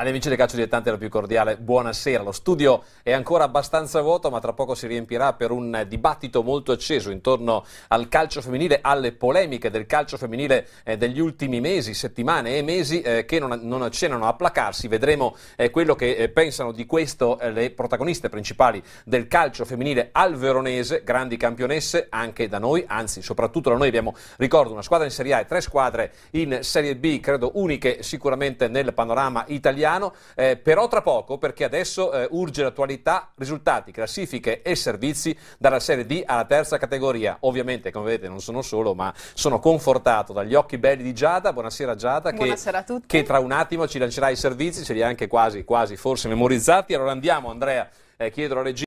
Alle amici del calcio dilettanti la più cordiale buonasera. Lo studio è ancora abbastanza vuoto, ma tra poco si riempirà per un dibattito molto acceso intorno al calcio femminile, alle polemiche del calcio femminile eh, degli ultimi mesi, settimane e mesi eh, che non, non accennano a placarsi. Vedremo eh, quello che eh, pensano di questo eh, le protagoniste principali del calcio femminile al veronese, grandi campionesse anche da noi, anzi soprattutto da noi abbiamo, ricordo, una squadra in Serie A e tre squadre in Serie B, credo uniche sicuramente nel panorama italiano italiano, eh, però tra poco perché adesso eh, urge l'attualità, risultati, classifiche e servizi dalla Serie D alla terza categoria. Ovviamente, come vedete, non sono solo, ma sono confortato dagli occhi belli di Giada. Buonasera Giada, Buonasera che, che, tra un attimo ci lancerà i servizi, ce li ha anche quasi, quasi forse memorizzati. Allora andiamo Andrea, eh, chiedo alla regia.